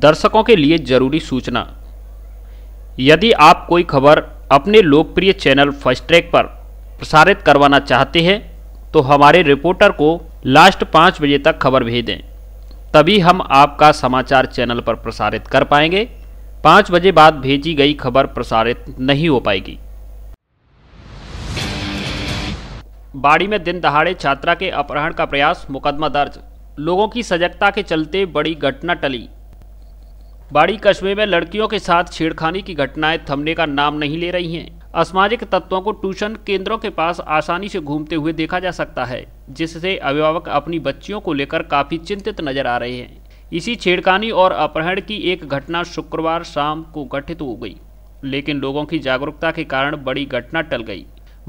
दर्शकों के लिए जरूरी सूचना यदि आप कोई खबर अपने लोकप्रिय चैनल फर्स्ट ट्रैक पर प्रसारित करवाना चाहते हैं तो हमारे रिपोर्टर को लास्ट पाँच बजे तक खबर भेज दें तभी हम आपका समाचार चैनल पर प्रसारित कर पाएंगे पाँच बजे बाद भेजी गई खबर प्रसारित नहीं हो पाएगी बाड़ी में दिन दहाड़े छात्रा के अपहरण का प्रयास मुकदमा दर्ज लोगों की सजगता के चलते बड़ी घटना टली बाड़ी कस्बे में लड़कियों के साथ छेड़खानी की घटनाएं थमने का नाम नहीं ले रही हैं असामाजिक तत्वों को ट्यूशन केंद्रों के पास आसानी से घूमते हुए देखा जा सकता है जिससे अभिभावक अपनी बच्चियों को लेकर काफ़ी चिंतित नजर आ रहे हैं इसी छेड़खानी और अपहरण की एक घटना शुक्रवार शाम को गठित हो गई लेकिन लोगों की जागरूकता के कारण बड़ी घटना टल गई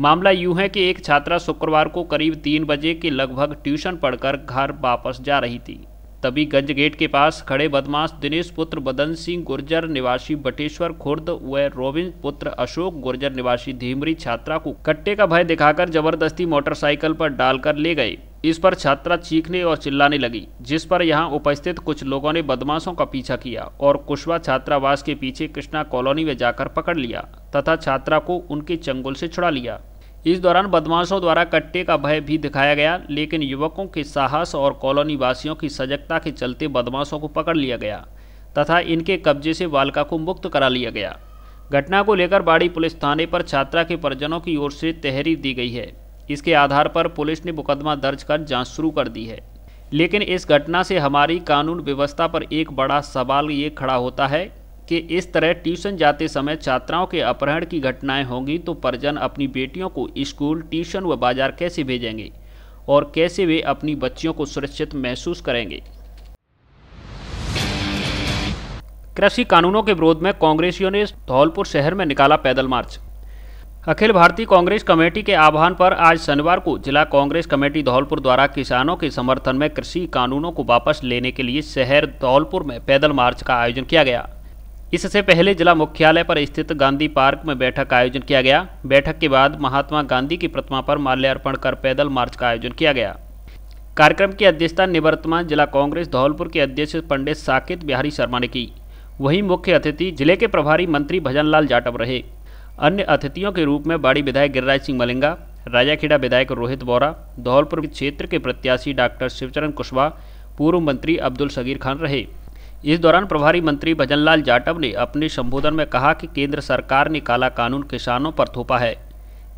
मामला यूं है कि एक छात्रा शुक्रवार को करीब तीन बजे के लगभग ट्यूशन पढ़कर घर वापस जा रही थी तभी गंज गेट के पास खड़े बदमाश दिनेश पुत्र बदन सिंह गुर्जर निवासी बटेश्वर खुर्द व रोविंद पुत्र अशोक गुर्जर निवासी धीमरी छात्रा को कट्टे का भय दिखाकर जबरदस्ती मोटरसाइकिल पर डालकर ले गए इस पर छात्रा चीखने और चिल्लाने लगी जिस पर यहां उपस्थित कुछ लोगों ने बदमाशों का पीछा किया और कुशवा छात्रावास के पीछे कृष्णा कॉलोनी में जाकर पकड़ लिया तथा छात्रा को उनके चंगुल से छुड़ा लिया इस दौरान बदमाशों द्वारा कट्टे का भय भी दिखाया गया लेकिन युवकों के साहस और कॉलोनी वासियों की सजगता के चलते बदमाशों को पकड़ लिया गया तथा इनके कब्जे से बालिका को मुक्त करा लिया गया घटना को लेकर बाड़ी पुलिस थाने पर छात्रा के परिजनों की ओर से तहरीर दी गई है इसके आधार पर पुलिस ने मुकदमा दर्ज कर जाँच शुरू कर दी है लेकिन इस घटना से हमारी कानून व्यवस्था पर एक बड़ा सवाल ये खड़ा होता है कि इस तरह ट्यूशन जाते समय छात्राओं के अपहरण की घटनाएं होंगी तो परिजन अपनी बेटियों को स्कूल ट्यूशन व बाजार कैसे भेजेंगे और कैसे वे अपनी बच्चियों को सुरक्षित महसूस करेंगे कृषि कानूनों के विरोध में कांग्रेसियों ने धौलपुर शहर में निकाला पैदल मार्च अखिल भारतीय कांग्रेस कमेटी के आह्वान पर आज शनिवार को जिला कांग्रेस कमेटी धौलपुर द्वारा किसानों के समर्थन में कृषि कानूनों को वापस लेने के लिए शहर धौलपुर में पैदल मार्च का आयोजन किया गया इससे पहले जिला मुख्यालय पर स्थित गांधी पार्क में बैठक का आयोजन किया गया बैठक के बाद महात्मा गांधी की प्रतिमा पर माल्यार्पण कर पैदल मार्च का आयोजन किया गया कार्यक्रम की अध्यक्षता निवर्तमान जिला कांग्रेस धौलपुर के अध्यक्ष पंडित साकेत बिहारी शर्मा ने की वहीं मुख्य अतिथि जिले के प्रभारी मंत्री लाल जाटव रहे अन्य अतिथियों के रूप में बाड़ी विधायक गिरिराज सिंह मलिंगा राजाखेड़ा विधायक रोहित बोरा धौलपुर क्षेत्र के प्रत्याशी डॉक्टर शिवचरण कुशवाहा पूर्व मंत्री अब्दुल सगीर खान रहे इस दौरान प्रभारी मंत्री भजनलाल जाटव ने अपने संबोधन में कहा कि केंद्र सरकार ने काला कानून किसानों पर थोपा है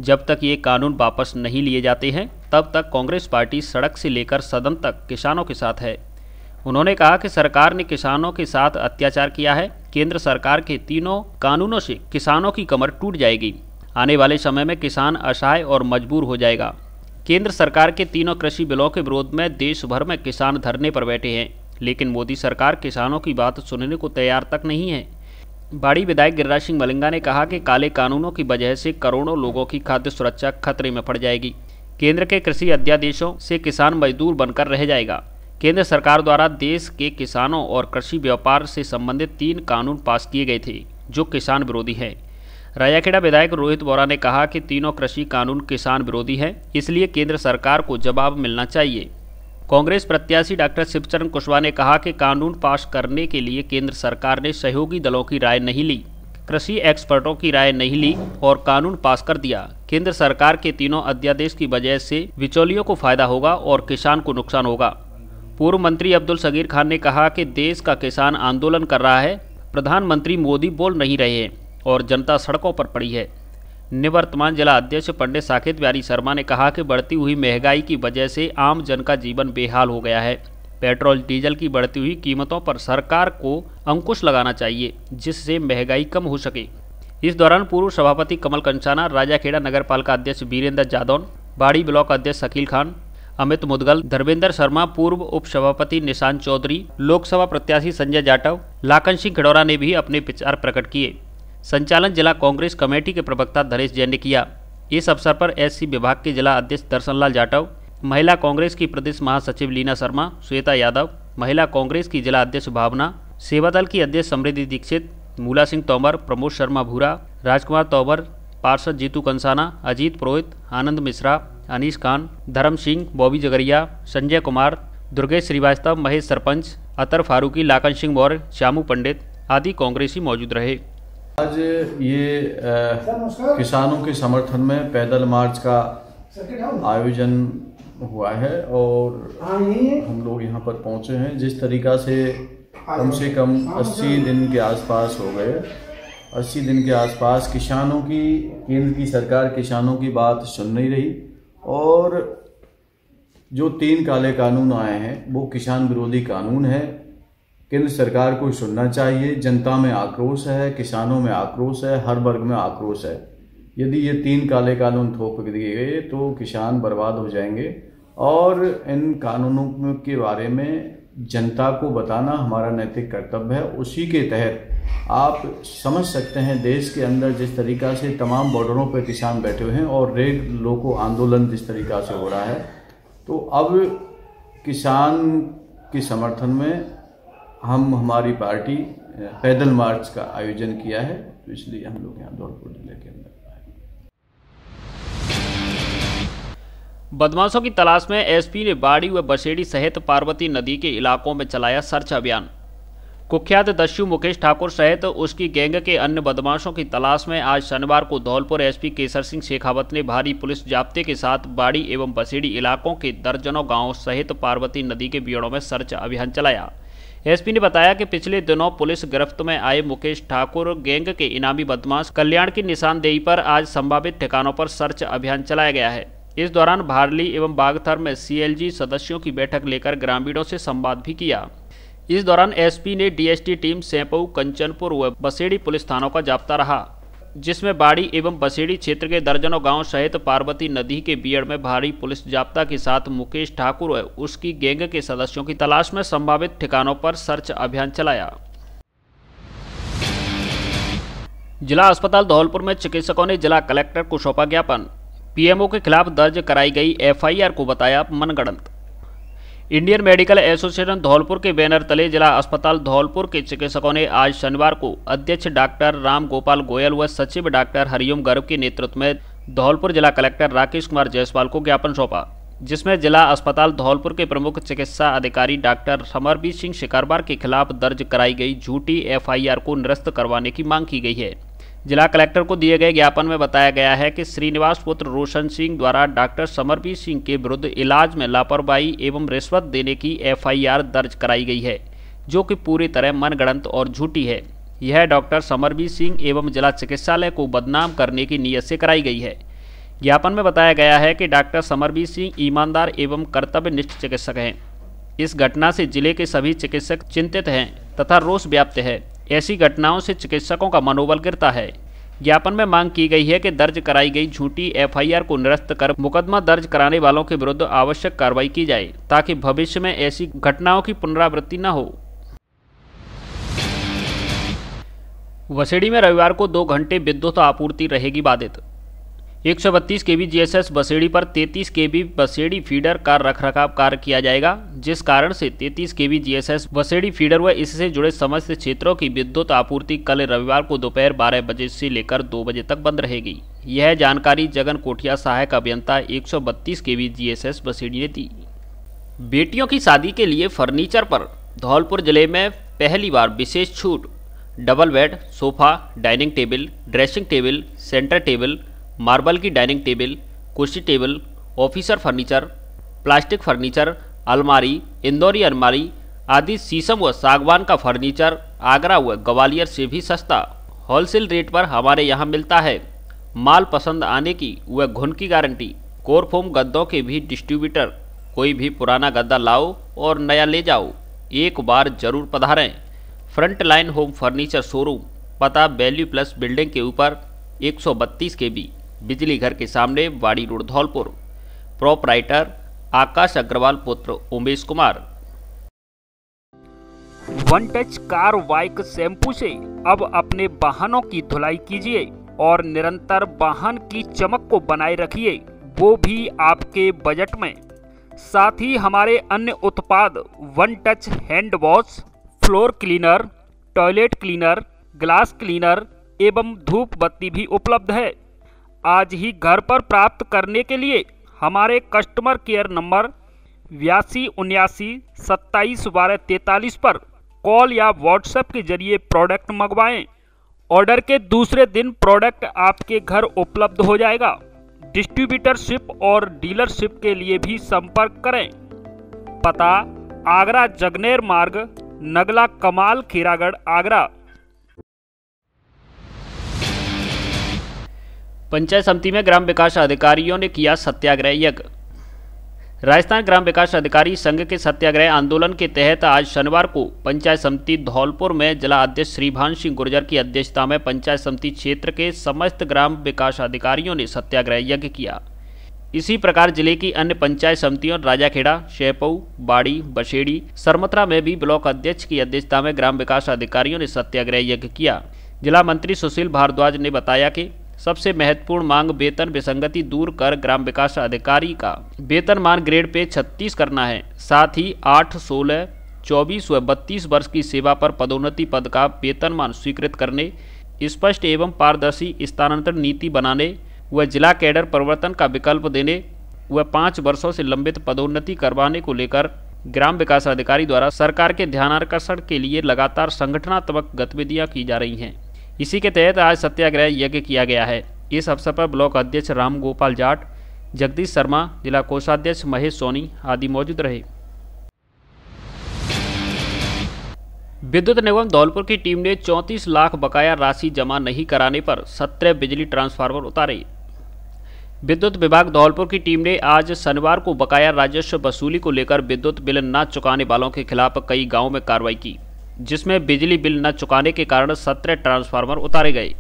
जब तक ये कानून वापस नहीं लिए जाते हैं तब तक कांग्रेस पार्टी सड़क से लेकर सदन तक किसानों के साथ है उन्होंने कहा कि सरकार ने किसानों के साथ अत्याचार किया है केंद्र सरकार के तीनों कानूनों से किसानों की कमर टूट जाएगी आने वाले समय में किसान असहाय और मजबूर हो जाएगा केंद्र सरकार के तीनों कृषि बिलों के विरोध में देश भर में किसान धरने पर बैठे हैं लेकिन मोदी सरकार किसानों की बात सुनने को तैयार तक नहीं है बाड़ी विधायक गिरिराज सिंह मलिंगा ने कहा कि काले कानूनों की वजह से करोड़ों लोगों की खाद्य सुरक्षा खतरे में पड़ जाएगी केंद्र के कृषि अध्यादेशों से किसान मजदूर बनकर रह जाएगा केंद्र सरकार द्वारा देश के किसानों और कृषि व्यापार से संबंधित तीन कानून पास किए गए थे जो किसान विरोधी हैं रायाखेड़ा विधायक रोहित बोरा ने कहा कि तीनों कृषि कानून किसान विरोधी हैं इसलिए केंद्र सरकार को जवाब मिलना चाहिए कांग्रेस प्रत्याशी डॉक्टर शिवचरण कुशवाहा ने कहा कि कानून पास करने के लिए केंद्र सरकार ने सहयोगी दलों की राय नहीं ली कृषि एक्सपर्टों की राय नहीं ली और कानून पास कर दिया केंद्र सरकार के तीनों अध्यादेश की वजह से बिचौलियों को फायदा होगा और किसान को नुकसान होगा पूर्व मंत्री अब्दुल सगीर खान ने कहा कि देश का किसान आंदोलन कर रहा है प्रधानमंत्री मोदी बोल नहीं रहे हैं और जनता सड़कों पर पड़ी है निवर्तमान जिला अध्यक्ष पंडित साकेत बिहारी शर्मा ने कहा कि बढ़ती हुई महंगाई की वजह से आम जन का जीवन बेहाल हो गया है पेट्रोल डीजल की बढ़ती हुई कीमतों पर सरकार को अंकुश लगाना चाहिए जिससे महंगाई कम हो सके इस दौरान पूर्व सभापति कमल कंसाना राजाखेड़ा नगर पालिका अध्यक्ष वीरेंद्र जादौन बाड़ी ब्लॉक अध्यक्ष अखिल खान अमित मुदगल धर्मेंद्र शर्मा पूर्व उप सभापति निशान चौधरी लोकसभा प्रत्याशी संजय जाटव लाखन सिंह खिडौरा ने भी अपने विचार प्रकट किए संचालन जिला कांग्रेस कमेटी के प्रवक्ता धरेश जैन ने किया इस अवसर पर एससी विभाग के जिला अध्यक्ष दर्शनलाल जाटव महिला कांग्रेस की प्रदेश महासचिव लीना शर्मा श्वेता यादव महिला कांग्रेस की जिला अध्यक्ष भावना सेवा दल की अध्यक्ष समृद्धि दीक्षित मूला सिंह तोमर प्रमोद शर्मा भूरा राजकुमार तोमर पार्षद जीतू कंसाना अजीत पुरोहित आनंद मिश्रा अनिश खान धर्म सिंह बॉबी जगरिया संजय कुमार दुर्गेश श्रीवास्तव महेश सरपंच अतर फारूकी लाकन सिंह मौर्य श्यामू पंडित आदि कांग्रेसी मौजूद रहे आज ये आ, किसानों के समर्थन में पैदल मार्च का आयोजन हुआ है और हाँ, हम लोग यहाँ पर पहुँचे हैं जिस तरीका से कम से हाँ, कम 80 हाँ, दिन के आसपास हो गए 80 दिन के आसपास किसानों की केंद्र की सरकार किसानों की बात सुन नहीं रही और जो तीन काले कानून आए हैं वो किसान विरोधी कानून है केंद्र सरकार को सुनना चाहिए जनता में आक्रोश है किसानों में आक्रोश है हर वर्ग में आक्रोश है यदि ये तीन काले कानून थोप दिए गए तो किसान बर्बाद हो जाएंगे और इन कानूनों के बारे में जनता को बताना हमारा नैतिक कर्तव्य है उसी के तहत आप समझ सकते हैं देश के अंदर जिस तरीका से तमाम बॉर्डरों पर किसान बैठे हुए हैं और रेग लोको आंदोलन जिस तरीका से हो रहा है तो अब किसान के समर्थन में हम हमारी पार्टी पैदल मार्च का आयोजन किया है तो इसलिए हम लोग यहाँ धौलपुर जिले के अंदर बदमाशों की तलाश में एसपी ने बाड़ी व बसेड़ी सहित पार्वती नदी के इलाकों में चलाया सर्च अभियान कुख्यात दस्यु मुकेश ठाकुर सहित उसकी गैंग के अन्य बदमाशों की तलाश में आज शनिवार को धौलपुर एसपी केसर सिंह शेखावत ने भारी पुलिस जाब्ते के साथ बाड़ी एवं बसेड़ी इलाकों के दर्जनों गांवों सहित पार्वती नदी के बियड़ों में सर्च अभियान चलाया एसपी ने बताया कि पिछले दिनों पुलिस गिरफ्त में आए मुकेश ठाकुर गैंग के इनामी बदमाश कल्याण की निशानदेही पर आज संभावित ठिकानों पर सर्च अभियान चलाया गया है इस दौरान भारली एवं बागथर में सीएलजी सदस्यों की बैठक लेकर ग्रामीणों से संवाद भी किया इस दौरान एसपी ने डीएसटी टीम सैंपऊ कंचनपुर व बसेड़ी पुलिस थानों का जाप्ता रहा जिसमें बाड़ी एवं बसेड़ी क्षेत्र के दर्जनों गांव सहित पार्वती नदी के बियड़ में भारी पुलिस जाप्ता के साथ मुकेश ठाकुर और उसकी गैंग के सदस्यों की तलाश में संभावित ठिकानों पर सर्च अभियान चलाया जिला अस्पताल धौलपुर में चिकित्सकों ने जिला कलेक्टर को सौंपा ज्ञापन पीएमओ के खिलाफ दर्ज कराई गई एफआईआर को बताया मनगणंत इंडियन मेडिकल एसोसिएशन धौलपुर के बैनर तले जिला अस्पताल धौलपुर के चिकित्सकों ने आज शनिवार को अध्यक्ष डॉक्टर राम गोपाल गोयल व सचिव डॉक्टर हरिओम गर्ग के नेतृत्व में धौलपुर जिला कलेक्टर राकेश कुमार जायसवाल को ज्ञापन सौंपा जिसमें जिला अस्पताल धौलपुर के प्रमुख चिकित्सा अधिकारी डॉक्टर समरबीर सिंह शिकारबार के खिलाफ दर्ज कराई गई झूठी एफआईआर को निरस्त करवाने की मांग की गई है जिला कलेक्टर को दिए गए ज्ञापन में बताया गया है कि श्रीनिवास पुत्र रोशन सिंह द्वारा डॉक्टर समरबीर सिंह के विरुद्ध इलाज में लापरवाही एवं रिश्वत देने की एफआईआर दर्ज कराई गई है जो कि पूरी तरह मनगढ़ंत और झूठी है यह डॉक्टर समरवीर सिंह एवं जिला चिकित्सालय को बदनाम करने की नीयत से कराई गई है ज्ञापन में बताया गया है कि डॉक्टर समरबीर सिंह ईमानदार एवं कर्तव्यनिष्ठ चिकित्सक हैं इस घटना से जिले के सभी चिकित्सक चिंतित हैं तथा रोष व्याप्त है ऐसी घटनाओं से चिकित्सकों का मनोबल गिरता है ज्ञापन में मांग की गई है कि दर्ज कराई गई झूठी एफआईआर को निरस्त कर मुकदमा दर्ज कराने वालों के विरुद्ध आवश्यक कार्रवाई की जाए ताकि भविष्य में ऐसी घटनाओं की पुनरावृत्ति न हो वसेड़ी में रविवार को दो घंटे विद्युत आपूर्ति रहेगी बाधित एक सौ बत्तीस के बी जी बसेड़ी पर तैतीस के बी बसेड़ी फीडर का रखरखाव कार्य किया जाएगा जिस कारण से तैतीस के बी जी बसेड़ी फीडर व इससे जुड़े समस्त क्षेत्रों की विद्युत आपूर्ति कल रविवार को दोपहर बारह बजे से लेकर दो बजे तक बंद रहेगी यह जानकारी जगन कोठिया सहायक अभियंता एक सौ बत्तीस के बी जी बसेड़ी ने दी बेटियों की शादी के लिए फर्नीचर पर धौलपुर जिले में पहली बार विशेष छूट double bed sofa dining table dressing table centre table marble की डाइनिंग टेबल कुर्सी table officer furniture plastic furniture अलमारी इंदौरी अलमारी आदि शीशम व सागवान का फर्नीचर आगरा व ग्वालियर से भी सस्ता होलसेल रेट पर हमारे यहाँ मिलता है माल पसंद आने की व घुन की गारंटी कोरफोम गद्दों के भी डिस्ट्रीब्यूटर कोई भी पुराना गद्दा लाओ और नया ले जाओ एक बार जरूर पधारें front line home furniture showroom पता वैल्यू प्लस बिल्डिंग के ऊपर 132 के बी बिजली घर के सामने वाड़ी रोड धौलपुर प्रोपराइटर आकाश अग्रवाल पुत्र Umesh Kumar one touch car bike shampoo से अब अपने वाहनों की धुलाई कीजिए और निरंतर वाहन की चमक को बनाए रखिए वो भी आपके बजट में साथ ही हमारे अन्य उत्पाद one touch hand wash floor cleaner toilet cleaner glass cleaner एवं धूप बत्ती भी उपलब्ध है आज ही घर पर प्राप्त करने के लिए हमारे कस्टमर केयर नंबर बयासी उन्यासी सत्ताईस बारह तैतालीस पर कॉल या व्हाट्सएप के जरिए प्रोडक्ट मंगवाएं ऑर्डर के दूसरे दिन प्रोडक्ट आपके घर उपलब्ध हो जाएगा डिस्ट्रीब्यूटरशिप और डीलरशिप के लिए भी संपर्क करें पता आगरा जगनेर मार्ग नगला कमाल खीरागढ़ आगरा पंचायत समिति में ग्राम विकास अधिकारियों ने किया सत्याग्रह यज्ञ राजस्थान ग्राम विकास अधिकारी संघ के सत्याग्रह आंदोलन के तहत आज शनिवार को पंचायत समिति धौलपुर में जिला अध्यक्ष श्रीभान सिंह गुर्जर की अध्यक्षता में पंचायत समिति क्षेत्र के समस्त ग्राम विकास अधिकारियों ने सत्याग्रह यज्ञ किया इसी प्रकार जिले की अन्य पंचायत समितियों राजाखेड़ा शेपऊ बाड़ी बशेड़ी सरमथरा में भी ब्लॉक अध्यक्ष की अध्यक्षता में ग्राम विकास अधिकारियों ने सत्याग्रह यज्ञ किया जिला मंत्री सुशील भारद्वाज ने बताया कि सबसे महत्वपूर्ण मांग वेतन विसंगति दूर कर ग्राम विकास अधिकारी का वेतनमान ग्रेड पे 36 करना है साथ ही 8, सोलह 24 व 32 वर्ष की सेवा पर पदोन्नति पद का वेतनमान स्वीकृत करने स्पष्ट एवं पारदर्शी स्थानांतरण नीति बनाने व जिला कैडर प्रवर्तन का विकल्प देने व पाँच वर्षों से लंबित पदोन्नति करवाने को लेकर ग्राम विकास अधिकारी द्वारा सरकार के ध्यानाकर्षण के लिए लगातार संगठनात्मक गतिविधियां की जा रही हैं इसी के तहत आज सत्याग्रह यज्ञ किया गया है इस अवसर पर ब्लॉक अध्यक्ष राम गोपाल जाट जगदीश शर्मा जिला कोषाध्यक्ष महेश सोनी आदि मौजूद रहे विद्युत निगम धौलपुर की टीम ने 34 लाख बकाया राशि जमा नहीं कराने पर 17 बिजली ट्रांसफार्मर उतारे विद्युत विभाग धौलपुर की टीम ने आज शनिवार को बकाया राजस्व वसूली को लेकर विद्युत बिल न चुकाने वालों के खिलाफ कई गांवों में कार्रवाई की जिसमें बिजली बिल न चुकाने के कारण सत्रह ट्रांसफार्मर उतारे गए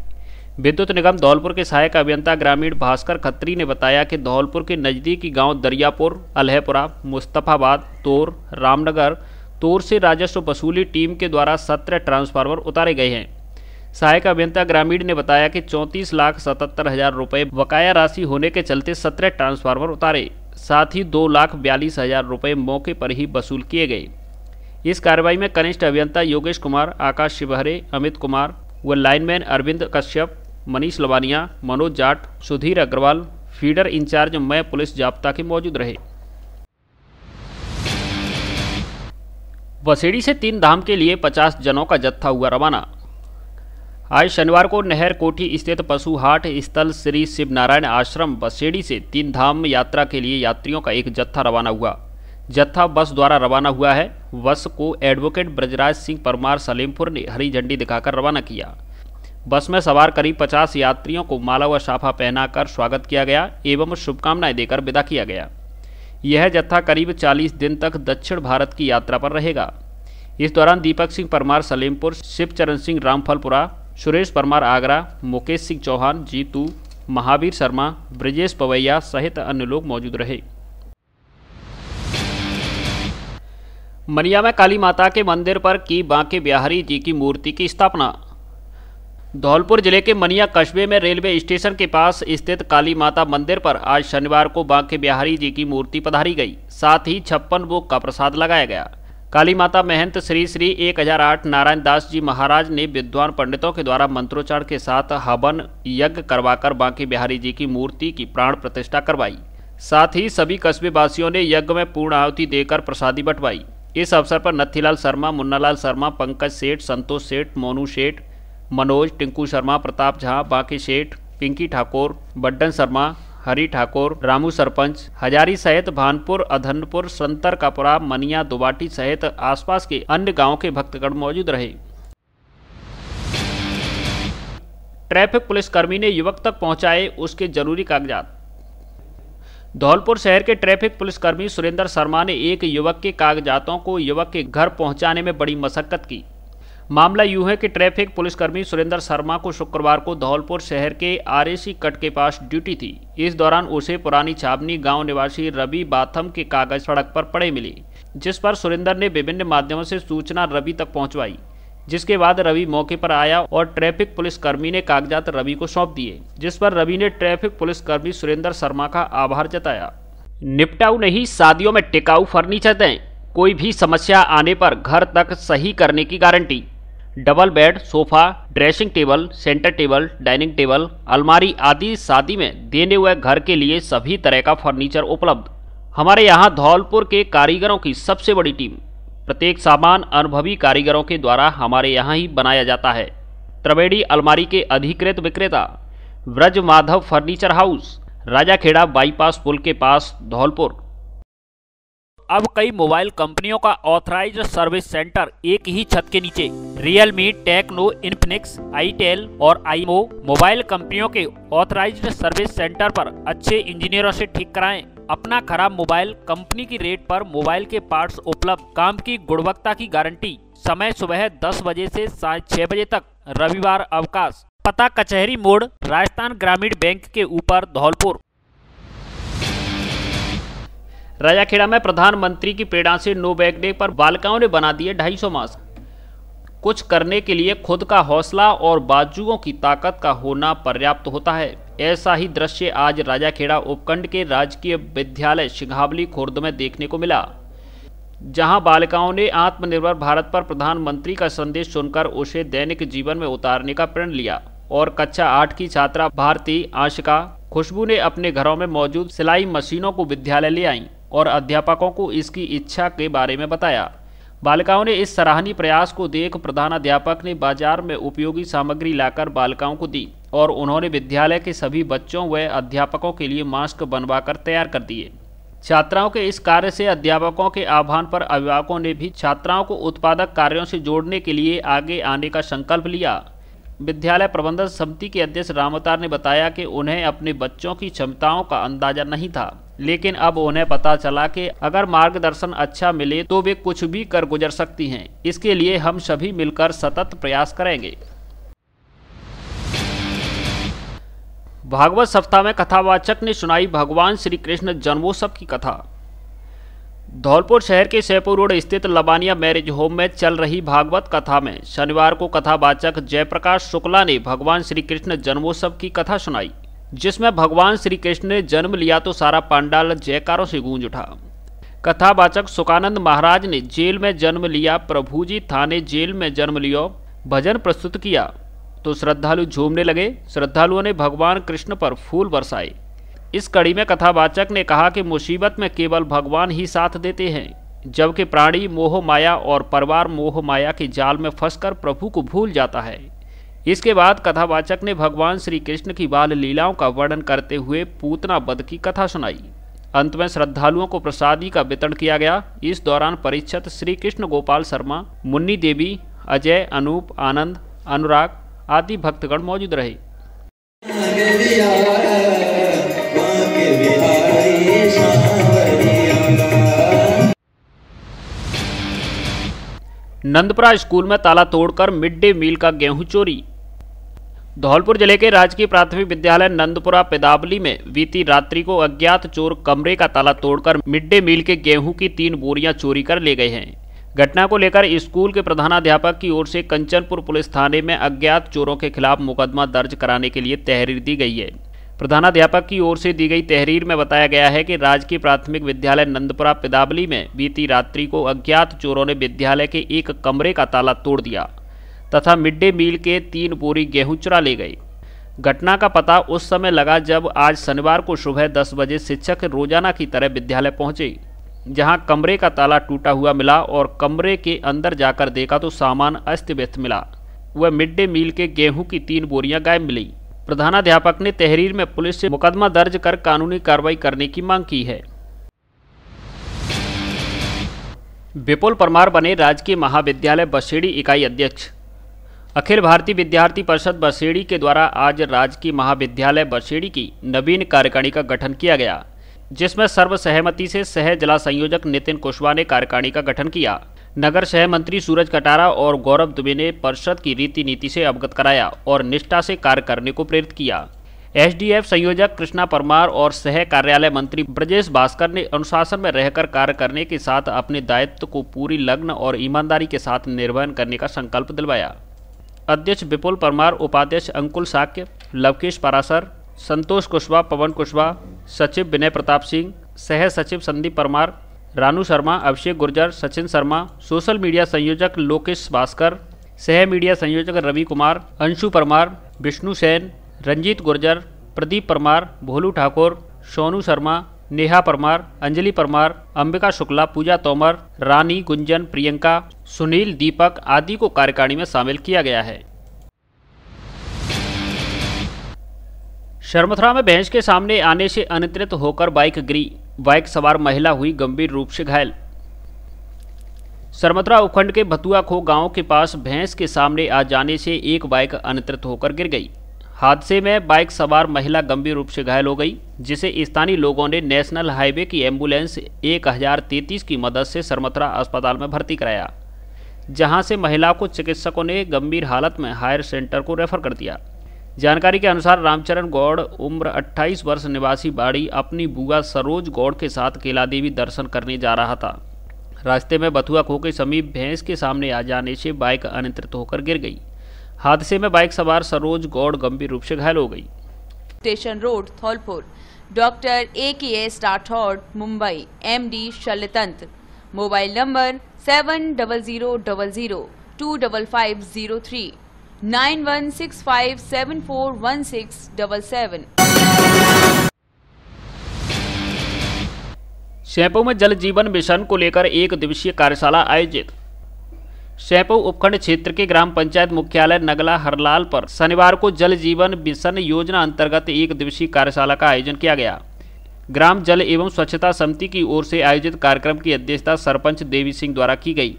विद्युत निगम धौलपुर के सहायक अभियंता ग्रामीण भास्कर खत्री ने बताया कि धौलपुर के नज़दीकी गांव दरियापुर अलहपुरा मुस्तफ़ाबाद तोर रामनगर तोर से राजस्व वसूली टीम के द्वारा सत्रह ट्रांसफार्मर उतारे गए हैं सहायक अभियंता ग्रामीण ने बताया कि चौंतीस लाख सतहत्तर हज़ार रुपये बकाया राशि होने के चलते सत्रह ट्रांसफार्मर उतारे साथ ही दो लाख बयालीस हज़ार रुपये मौके पर ही वसूल किए गए इस कार्रवाई में कनिष्ठ अभियंता योगेश कुमार आकाश शिवहरे अमित कुमार व lineman Arvind Kashyap Manish Lavania Manoj Jat Sudhir Agarwal feeder incharge मय पुलिस जाप्ता के मौजूद रहे बसेड़ी से तीन धाम के लिए 50 जनों का जत्था हुआ रवाना आज शनिवार को नहर कोठी स्थित पशुहाट स्थल श्री शिवनारायण आश्रम बसेड़ी से तीन धाम यात्रा के लिए यात्रियों का एक जत्था रवाना हुआ जत्था बस द्वारा रवाना हुआ है बस को एडवोकेट ब्रजराज सिंह परमार सलेमपुर ने हरी झंडी दिखाकर रवाना किया बस में सवार करीब पचास यात्रियों को माला व शाफा पहनाकर स्वागत किया गया एवं शुभकामनाएं देकर विदा किया गया यह जत्था करीब 40 दिन तक दक्षिण भारत की यात्रा पर रहेगा इस दौरान दीपक सिंह परमार सलेमपुर शिवचरण सिंह रामफलपुरा सुरेश परमार आगरा मुकेश सिंह चौहान जीतू महावीर शर्मा ब्रजेश पवैया सहित अन्य लोग मौजूद रहे मनिया में काली माता के मंदिर पर की बांके बिहारी जी की मूर्ति की स्थापना धौलपुर जिले के मनिया कस्बे में रेलवे स्टेशन के पास स्थित काली माता मंदिर पर आज शनिवार को बांके बिहारी जी की मूर्ति पधारी गई साथ ही छप्पन भोग का प्रसाद लगाया गया काली माता महंत श्री श्री 1008 नारायण दास जी महाराज ने विद्वान पंडितों के द्वारा मंत्रोच्चार के साथ हवन यज्ञ करवाकर बांके बिहारी जी की मूर्ति की प्राण प्रतिष्ठा करवाई साथ ही सभी कस्बे वासियों ने यज्ञ में पूर्ण आहुति देकर प्रसादी बंटवाई इस अवसर पर नत्थीलाल शर्मा मुन्नालाल शर्मा पंकज सेठ संतोष सेठ मोनू सेठ मनोज टिंकू शर्मा प्रताप झा बाकी सेठ पिंकी ठाकुर बड्डन शर्मा हरी ठाकुर रामू सरपंच हजारी सहित भानपुर अधनपुर संतर कापुरा मनिया दुबाटी सहित आसपास के अन्य गांव के भक्तगण मौजूद रहे ट्रैफिक पुलिसकर्मी ने युवक तक पहुंचाए उसके जरूरी कागजात धौलपुर शहर के ट्रैफिक पुलिसकर्मी सुरेंद्र शर्मा ने एक युवक के कागजातों को युवक के घर पहुंचाने में बड़ी मशक्कत की मामला यूं है कि ट्रैफिक पुलिसकर्मी सुरेंद्र शर्मा को शुक्रवार को धौलपुर शहर के आरएसी कट के पास ड्यूटी थी इस दौरान उसे पुरानी छाबनी गांव निवासी रवि बाथम के कागज सड़क पर पड़े मिले जिस पर सुरेंद्र ने विभिन्न माध्यमों से सूचना रवि तक पहुंचवाई जिसके बाद रवि मौके पर आया और ट्रैफिक पुलिस कर्मी ने कागजात रवि को सौंप दिए जिस पर रवि ने ट्रैफिक पुलिस कर्मी सुरेंद्र शर्मा का आभार जताया निपटाऊ नहीं शादियों में टिकाऊ फर्नीचर दें कोई भी समस्या आने पर घर तक सही करने की guarantee double bed sofa dressing table centre table dining table अलमारी आदि शादी में देने हुए घर के लिए सभी तरह का फर्नीचर उपलब्ध हमारे यहाँ धौलपुर के कारीगरों की सबसे बड़ी टीम प्रत्येक सामान अनुभवी कारीगरों के द्वारा हमारे यहाँ ही बनाया जाता है त्रिवेणी अलमारी के अधिकृत विक्रेता Vraj Madhav furniture house Rajakhera bypass पुल के पास धौलपुर अब कई मोबाइल कंपनियों का ऑथराइज सर्विस सेंटर एक ही छत के नीचे रियलमी टेक्नो इन्फिनिक्स आईटेल और आईमो मोबाइल कंपनियों के ऑथराइज सर्विस सेंटर पर अच्छे इंजीनियरों से ठीक कराएं अपना खराब मोबाइल कंपनी की रेट पर मोबाइल के पार्ट्स उपलब्ध काम की गुणवत्ता की गारंटी समय सुबह 10 बजे से साय छह बजे तक रविवार अवकाश पता कचहरी मोड़ राजस्थान ग्रामीण बैंक के ऊपर धौलपुर राजाखेड़ा में प्रधानमंत्री की प्रेरणा से नो बैग डे पर बालिकाओं ने बना दिए 250 मास्क कुछ करने के लिए खुद का हौसला और बाजुओं की ताकत का होना पर्याप्त होता है ऐसा ही दृश्य आज राजाखेड़ा उपखंड के राजकीय विद्यालय सिंघावली खुर्द में देखने को मिला जहां बालिकाओं ने आत्मनिर्भर भारत पर प्रधानमंत्री का संदेश सुनकर उसे दैनिक जीवन में उतारने का प्रण लिया और कक्षा आठ की छात्रा भारती आशिका खुशबू ने अपने घरों में मौजूद सिलाई मशीनों को विद्यालय ले आई और अध्यापकों को इसकी इच्छा के बारे में बताया बालिकाओं ने इस सराहनीय प्रयास को देख प्रधानाध्यापक ने बाजार में उपयोगी सामग्री लाकर बालिकाओं को दी और उन्होंने विद्यालय के सभी बच्चों व अध्यापकों के लिए मास्क बनवाकर तैयार कर दिए छात्राओं के इस कार्य से अध्यापकों के आह्वान पर अभिभावकों ने भी छात्राओं को उत्पादक कार्यों से जोड़ने के लिए आगे आने का संकल्प लिया विद्यालय प्रबंधन समिति के अध्यक्ष रामतार ने बताया कि उन्हें अपने बच्चों की क्षमताओं का अंदाजा नहीं था लेकिन अब उन्हें पता चला कि अगर मार्गदर्शन अच्छा मिले तो वे कुछ भी कर गुजर सकती हैं इसके लिए हम सभी मिलकर सतत प्रयास करेंगे भागवत सप्ताह में कथावाचक ने सुनाई भगवान श्री कृष्ण जन्मोत्सव की कथा धौलपुर शहर के सैपुर रोड स्थित लबानिया मैरिज होम में चल रही भागवत कथा में शनिवार को कथावाचक जयप्रकाश शुक्ला ने भगवान श्री कृष्ण जन्मोत्सव की कथा सुनाई जिसमें भगवान श्री कृष्ण ने जन्म लिया तो सारा पांडाल जयकारों से गूंज उठा कथावाचक सुकानंद महाराज ने जेल में जन्म लिया प्रभु जी थाने जेल में जन्म लियो भजन प्रस्तुत किया तो श्रद्धालु झूमने लगे श्रद्धालुओं ने भगवान कृष्ण पर फूल बरसाए इस कड़ी में कथावाचक ने कहा कि मुसीबत में केवल भगवान ही साथ देते हैं जबकि प्राणी मोह माया और परिवार मोह माया के जाल में फंसकर प्रभु को भूल जाता है इसके बाद कथावाचक ने भगवान श्री कृष्ण की बाल लीलाओं का वर्णन करते हुए पूतना बद की कथा सुनाई अंत में श्रद्धालुओं को प्रसादी का वितरण किया गया इस दौरान परिचित श्री कृष्ण गोपाल शर्मा मुन्नी देवी अजय अनूप आनंद अनुराग आदि भक्तगण मौजूद रहे नंदपुरा स्कूल में ताला तोड़कर मिड डे मील का गेहूं चोरी धौलपुर जिले के राजकीय प्राथमिक विद्यालय नंदपुरा पेदावली में बीती रात्रि को अज्ञात चोर कमरे का ताला तोड़कर मिड डे मील के गेहूं की तीन बोरियां चोरी कर ले गए हैं घटना को लेकर स्कूल के प्रधानाध्यापक की ओर से कंचनपुर पुलिस थाने में अज्ञात चोरों के खिलाफ मुकदमा दर्ज कराने के लिए तहरीर दी गई है प्रधानाध्यापक की ओर से दी गई तहरीर में बताया गया है कि राजकीय प्राथमिक विद्यालय नंदपुरा पेदावली में बीती रात्रि को अज्ञात चोरों ने विद्यालय के एक कमरे का ताला तोड़ दिया तथा मिड डे मील के तीन बोरी गेहूं चुरा ले गए घटना का पता उस समय लगा जब आज शनिवार को सुबह दस बजे शिक्षक रोजाना की तरह विद्यालय पहुंचे जहां कमरे का ताला टूटा हुआ मिला और कमरे के अंदर जाकर देखा तो सामान अस्त व्यस्त मिला वह मिड डे मील के गेहूं की तीन बोरियां गायब मिली प्रधानाध्यापक ने तहरीर में पुलिस से मुकदमा दर्ज कर कानूनी कार्रवाई करने की मांग की है विपुल परमार बने राजकीय महाविद्यालय बसेड़ी इकाई अध्यक्ष अखिल भारतीय विद्यार्थी परिषद बसेड़ी के द्वारा आज राजकीय महाविद्यालय बसेड़ी की नवीन कार्यकारिणी का गठन किया गया जिसमें सर्वसहमति से सह जिला संयोजक नितिन कुशवाहा ने कार्यकारिणी का गठन किया नगर सह मंत्री सूरज कटारा और गौरव दुबे ने परिषद की रीति नीति से अवगत कराया और निष्ठा से कार्य करने को प्रेरित किया एसडीएफ संयोजक कृष्णा परमार और सह कार्यालय मंत्री ब्रजेश भास्कर ने अनुशासन में रहकर कार्य करने के साथ अपने दायित्व को पूरी लग्न और ईमानदारी के साथ निर्वहन करने का संकल्प दिलवाया अध्यक्ष विपुल परमार उपाध्यक्ष अंकुल साक्य लवकेश परासर संतोष कुशवाहा पवन कुशवाहा सचिव विनय प्रताप सिंह सह सचिव संदीप परमार रानू शर्मा अभिषेक गुर्जर सचिन शर्मा सोशल मीडिया संयोजक लोकेश भास्कर सह मीडिया संयोजक रवि कुमार अंशु परमार विष्णु सेन रंजीत गुर्जर प्रदीप परमार भोलू ठाकुर सोनू शर्मा नेहा परमार अंजलि परमार अंबिका शुक्ला पूजा तोमर रानी गुंजन प्रियंका सुनील दीपक आदि को कार्यकारिणी में शामिल किया गया है शर्मथरा में भैंस के सामने आने से अनियंत्रित होकर बाइक गिरी बाइक सवार महिला हुई गंभीर रूप से घायल शर्मथरा उपखंड के भतुआ खो गांव के पास भैंस के सामने आ जाने से एक बाइक अनियंत्रित होकर गिर गई हादसे में बाइक सवार महिला गंभीर रूप से घायल हो गई जिसे स्थानीय लोगों ने नेशनल हाईवे की एम्बुलेंस एक की मदद से सरमथरा अस्पताल में भर्ती कराया जहां से महिला को चिकित्सकों ने गंभीर हालत में हायर सेंटर को रेफर कर दिया जानकारी के अनुसार रामचरण गौड़ उम्र 28 वर्ष निवासी बाड़ी अपनी बुआ सरोज गौड़ के साथ केला देवी दर्शन करने जा रहा था रास्ते में बथुआ खो के समीप भैंस के सामने आ जाने से बाइक अनियंत्रित होकर गिर गई हादसे में बाइक सवार सरोज गौड़ गंभीर रूप से घायल हो गई station road Dholpur doctor A K S Rathore Mumbai M D शल्यतंत्र mobile number seven double zero double zero two double five zero three nine one six five seven four one six double seven शैपो में जल जीवन मिशन को लेकर एक दिवसीय कार्यशाला आयोजित सैपो उपखंड क्षेत्र के ग्राम पंचायत मुख्यालय नगला हरलाल पर शनिवार को जल जीवन मिशन योजना अंतर्गत एक दिवसीय कार्यशाला का आयोजन किया गया ग्राम जल एवं स्वच्छता समिति की ओर से आयोजित कार्यक्रम की अध्यक्षता सरपंच देवी सिंह द्वारा की गई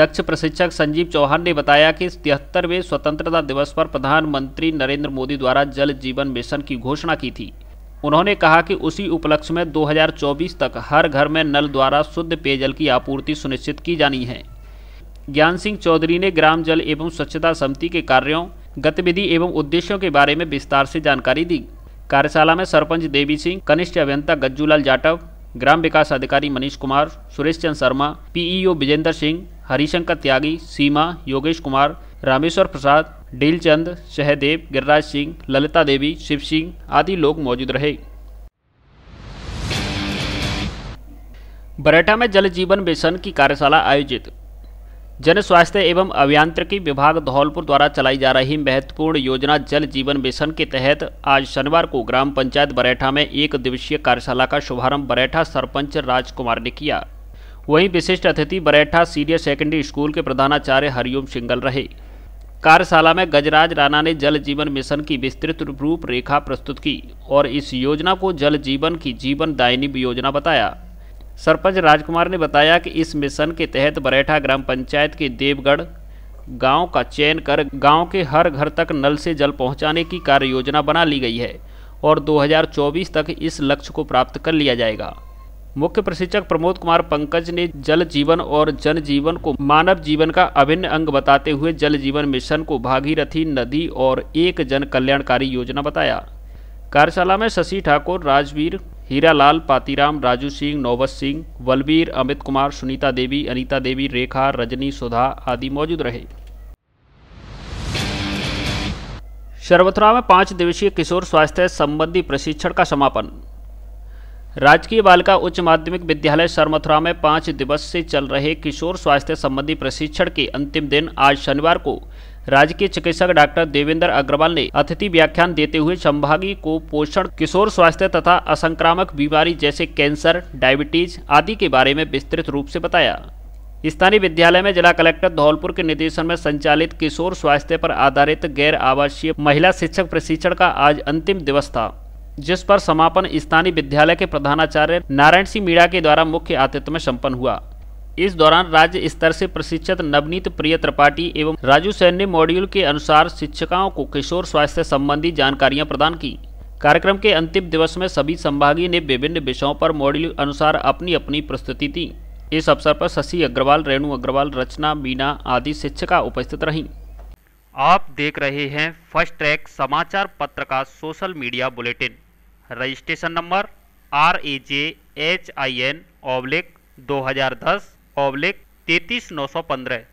दक्ष प्रशिक्षक संजीव चौहान ने बताया कि तिहत्तरवें स्वतंत्रता दिवस पर प्रधानमंत्री नरेंद्र मोदी द्वारा जल जीवन मिशन की घोषणा की थी उन्होंने कहा कि उसी उपलक्ष्य में 2024 तक हर घर में नल द्वारा शुद्ध पेयजल की आपूर्ति सुनिश्चित की जानी है ज्ञान सिंह चौधरी ने ग्राम जल एवं स्वच्छता समिति के कार्यों गतिविधि एवं उद्देश्यों के बारे में विस्तार से जानकारी दी कार्यशाला में सरपंच देवी सिंह कनिष्ठ अभियंता गज्जूलाल जाटव ग्राम विकास अधिकारी मनीष कुमार सुरेश चंद शर्मा पीईओ विजेंद्र सिंह हरिशंकर त्यागी सीमा योगेश कुमार रामेश्वर प्रसाद डीलचंद सहदेव गिरिराज सिंह ललिता देवी शिव सिंह आदि लोग मौजूद रहे बरेठा में जल जीवन मिशन की कार्यशाला आयोजित जन स्वास्थ्य एवं अभियांत्रिकी विभाग धौलपुर द्वारा चलाई जा रही महत्वपूर्ण योजना जल जीवन मिशन के तहत आज शनिवार को ग्राम पंचायत बरेठा में एक दिवसीय कार्यशाला का शुभारंभ बरेठा सरपंच राजकुमार ने किया वहीं विशिष्ट अतिथि बरेठा सीनियर सेकेंडरी स्कूल के प्रधानाचार्य हरिओम सिंगल रहे कार्यशाला में गजराज राणा ने जल जीवन मिशन की विस्तृत रूपरेखा प्रस्तुत की और इस योजना को जल जीवन की जीवन योजना बताया सरपंच राजकुमार ने बताया कि इस मिशन के तहत बरेठा ग्राम पंचायत के देवगढ़ गांव का चयन कर गांव के हर घर तक नल से जल पहुंचाने की कार्य योजना बना ली गई है और 2024 तक इस लक्ष्य को प्राप्त कर लिया जाएगा मुख्य प्रशिक्षक प्रमोद कुमार पंकज ने जल जीवन और जन जीवन को मानव जीवन का अभिन्न अंग बताते हुए जल जीवन मिशन को भागीरथी नदी और एक जन कल्याणकारी योजना बताया कार्यशाला में शशि ठाकुर राजवीर हीरा लाल पातीराम राजू सिंह नौबत सिंह बलबीर अमित कुमार सुनीता देवी अनीता देवी रेखा रजनी सुधा आदि मौजूद रहे शर्वथुरा में पांच दिवसीय किशोर स्वास्थ्य संबंधी प्रशिक्षण का समापन राजकीय बालिका उच्च माध्यमिक विद्यालय शर्मथुरा में पाँच दिवस से चल रहे किशोर स्वास्थ्य संबंधी प्रशिक्षण के अंतिम दिन आज शनिवार को राज्य के चिकित्सक डॉक्टर देवेंद्र अग्रवाल ने अतिथि व्याख्यान देते हुए संभागी को पोषण किशोर स्वास्थ्य तथा असंक्रामक बीमारी जैसे कैंसर डायबिटीज आदि के बारे में विस्तृत रूप से बताया स्थानीय विद्यालय में जिला कलेक्टर धौलपुर के निर्देशन में संचालित किशोर स्वास्थ्य पर आधारित गैर आवासीय महिला शिक्षक प्रशिक्षण का आज अंतिम दिवस था जिस पर समापन स्थानीय विद्यालय के प्रधानाचार्य नारायण सिंह मीणा के द्वारा मुख्य आतिथ्य में संपन्न हुआ इस दौरान राज्य स्तर से प्रशिक्षित नवनीत प्रिय त्रिपाठी एवं राजू सैन ने मॉड्यूल के अनुसार शिक्षिकाओं को किशोर स्वास्थ्य संबंधी जानकारियां प्रदान की कार्यक्रम के अंतिम दिवस में सभी संभागी ने विभिन्न विषयों पर मॉड्यूल अनुसार अपनी अपनी प्रस्तुति दी इस अवसर पर शशि अग्रवाल रेणु अग्रवाल रचना मीना आदि शिक्षिका उपस्थित रहीं आप देख रहे हैं फर्स्ट ट्रैक समाचार पत्र का social media bulletin registration number R A J H I N oblique दो हज़ार दस पब्लिक तैतीस नौ सौ पंद्रह